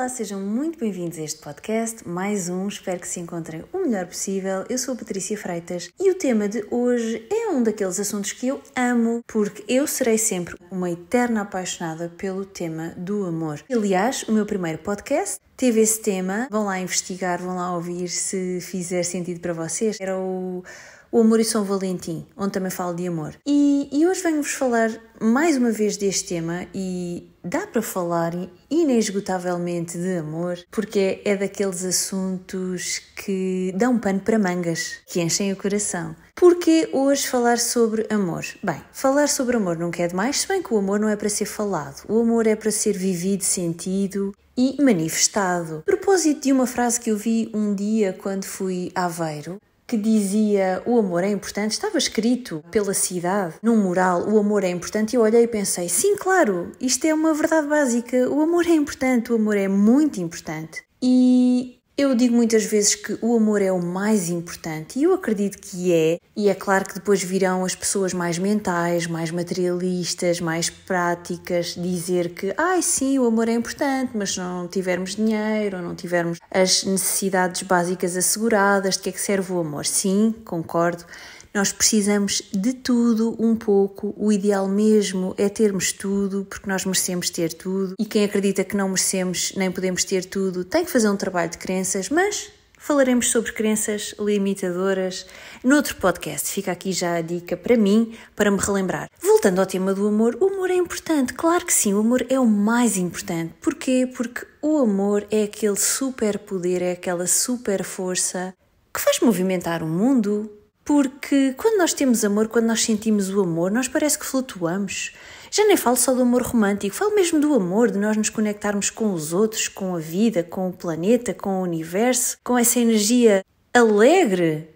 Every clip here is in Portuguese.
Olá, sejam muito bem-vindos a este podcast, mais um, espero que se encontrem o melhor possível. Eu sou a Patrícia Freitas e o tema de hoje é um daqueles assuntos que eu amo, porque eu serei sempre uma eterna apaixonada pelo tema do amor. Aliás, o meu primeiro podcast teve esse tema, vão lá investigar, vão lá ouvir se fizer sentido para vocês. Era o o Amor e São Valentim, onde também falo de amor. E, e hoje venho-vos falar mais uma vez deste tema e dá para falar inesgotavelmente de amor, porque é daqueles assuntos que dão pano para mangas, que enchem o coração. Porquê hoje falar sobre amor? Bem, falar sobre amor não é demais, se bem que o amor não é para ser falado, o amor é para ser vivido, sentido e manifestado. A propósito de uma frase que eu vi um dia quando fui a Aveiro, que dizia o amor é importante, estava escrito pela cidade, num mural, o amor é importante, e eu olhei e pensei, sim, claro, isto é uma verdade básica, o amor é importante, o amor é muito importante. E eu digo muitas vezes que o amor é o mais importante e eu acredito que é, e é claro que depois virão as pessoas mais mentais, mais materialistas, mais práticas, dizer que, ai sim, o amor é importante, mas se não tivermos dinheiro ou não tivermos as necessidades básicas asseguradas, de que é que serve o amor? Sim, concordo. Nós precisamos de tudo um pouco, o ideal mesmo é termos tudo, porque nós merecemos ter tudo. E quem acredita que não merecemos nem podemos ter tudo tem que fazer um trabalho de crenças, mas falaremos sobre crenças limitadoras noutro podcast. Fica aqui já a dica para mim, para me relembrar. Voltando ao tema do amor, o amor é importante, claro que sim, o amor é o mais importante. Porquê? Porque o amor é aquele super poder, é aquela super força que faz movimentar o mundo. Porque quando nós temos amor, quando nós sentimos o amor, nós parece que flutuamos. Já nem falo só do amor romântico, falo mesmo do amor, de nós nos conectarmos com os outros, com a vida, com o planeta, com o universo, com essa energia alegre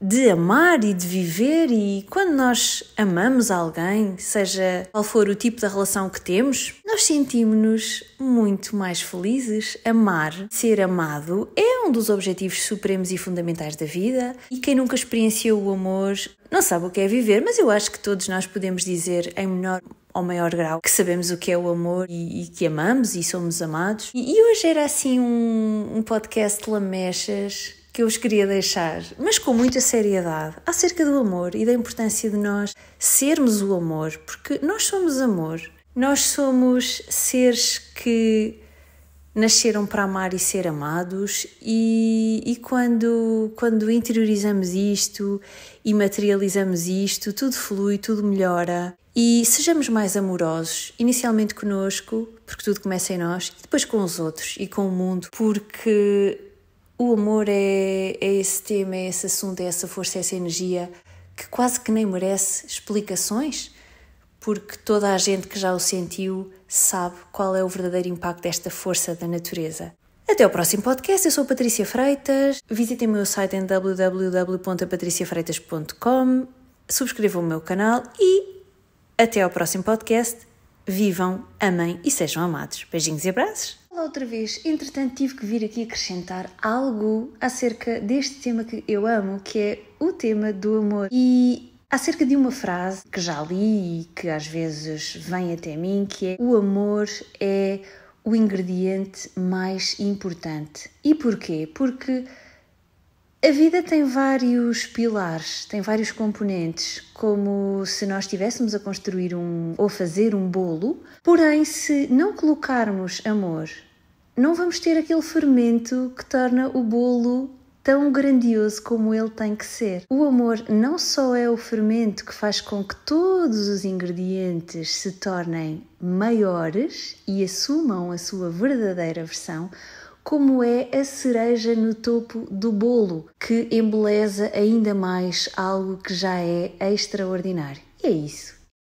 de amar e de viver, e quando nós amamos alguém, seja qual for o tipo da relação que temos, nós sentimos-nos muito mais felizes. Amar, ser amado, é um dos objetivos supremos e fundamentais da vida, e quem nunca experienciou o amor não sabe o que é viver, mas eu acho que todos nós podemos dizer em menor ao maior grau que sabemos o que é o amor e, e que amamos e somos amados. E, e hoje era assim um, um podcast lamechas que eu vos queria deixar, mas com muita seriedade, acerca do amor e da importância de nós sermos o amor, porque nós somos amor, nós somos seres que nasceram para amar e ser amados, e, e quando, quando interiorizamos isto e materializamos isto, tudo flui, tudo melhora. E sejamos mais amorosos, inicialmente conosco, porque tudo começa em nós, e depois com os outros e com o mundo, porque o amor é, é esse tema, é esse assunto, é essa força, é essa energia que quase que nem merece explicações, porque toda a gente que já o sentiu sabe qual é o verdadeiro impacto desta força da natureza. Até ao próximo podcast, eu sou a Patrícia Freitas. Visitem o meu site em www.patriciafreitas.com, subscrevam o meu canal e até ao próximo podcast. Vivam, amem e sejam amados. Beijinhos e abraços! Olá outra vez. Entretanto, tive que vir aqui acrescentar algo acerca deste tema que eu amo, que é o tema do amor. E acerca de uma frase que já li e que às vezes vem até mim, que é o amor é o ingrediente mais importante. E porquê? Porque a vida tem vários pilares, tem vários componentes, como se nós estivéssemos a construir um ou fazer um bolo. Porém, se não colocarmos amor não vamos ter aquele fermento que torna o bolo tão grandioso como ele tem que ser. O amor não só é o fermento que faz com que todos os ingredientes se tornem maiores e assumam a sua verdadeira versão, como é a cereja no topo do bolo, que embeleza ainda mais algo que já é extraordinário. E é isso.